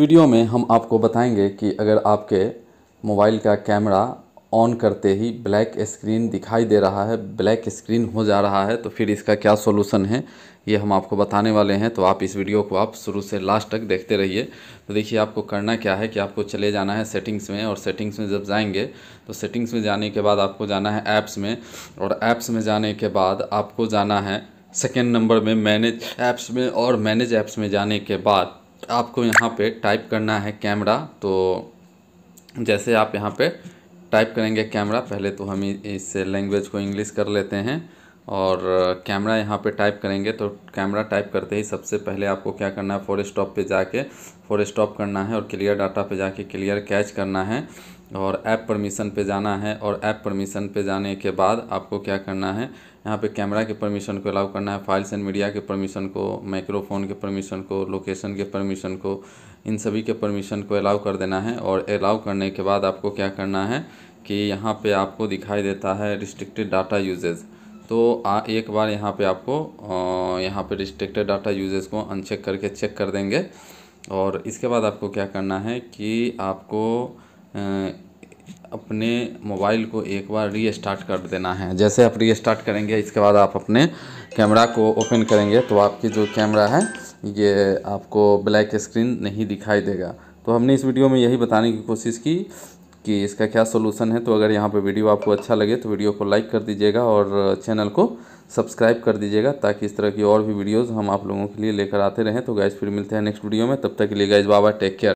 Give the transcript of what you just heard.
video में हम आपको बताएंगे कि अगर आपके मोबाइल का कैमरा ऑन करते ही ब्लैक स्क्रीन दिखाई दे रहा है ब्लैक स्क्रीन हो जा रहा है तो फिर इसका क्या सोलूसन है ये हम आपको बताने वाले हैं तो आप इस वीडियो को आप शुरू से लास्ट तक देखते रहिए तो देखिए आपको करना क्या है कि आपको चले जाना है सेटिंग्स में और सेटिंग्स में जब जाएंगे तो सेटिंग्स में जाने के बाद आपको जाना है ऐप्स में और ऐप्स में जाने के बाद आपको जाना है सेकेंड नंबर में मैनेज ऐप्स में और मैनेज ऐप्स में जाने के बाद आपको यहाँ पे टाइप करना है कैमरा तो जैसे आप यहाँ पे टाइप करेंगे कैमरा पहले तो हम इस लैंग्वेज को इंग्लिश कर लेते हैं और कैमरा यहाँ पे टाइप करेंगे तो कैमरा टाइप करते ही सबसे पहले आपको क्या करना है फोर स्टॉप पे जाके फोर स्टॉप करना है और क्लियर डाटा पे जाके क्लियर कैच करना है और ऐप परमिशन पे जाना है और ऐप परमिशन पे जाने के बाद आपको क्या करना है यहाँ पे कैमरा के परमिशन को अलाउ करना है फाइल्स एंड मीडिया के परमिशन को माइक्रोफोन के परमिशन को लोकेशन के परमिशन को इन सभी के परमिशन को अलाउ कर देना है और अलाउ करने के बाद आपको क्या करना है कि यहाँ पे आपको दिखाई देता है रिस्ट्रिक्टेड डाटा यूजेज तो आ, एक बार यहाँ पर आपको यहाँ पर रिस्ट्रिक्टेड डाटा यूजेज को अनचेक करके चेक कर देंगे और इसके बाद आपको क्या करना है कि आपको अपने मोबाइल को एक बार रीस्टार्ट कर देना है जैसे आप रीस्टार्ट करेंगे इसके बाद आप अपने कैमरा को ओपन करेंगे तो आपकी जो कैमरा है ये आपको ब्लैक स्क्रीन नहीं दिखाई देगा तो हमने इस वीडियो में यही बताने की कोशिश की कि इसका क्या सोलूसन है तो अगर यहाँ पर वीडियो आपको अच्छा लगे तो वीडियो को लाइक कर दीजिएगा और चैनल को सब्सक्राइब कर दीजिएगा ताकि इस तरह की और भी वीडियोज़ हम आप लोगों के लिए लेकर आते रहें तो गैस फिर मिलते हैं नेक्स्ट वीडियो में तब तक के लिए गैस बाबा टेक केयर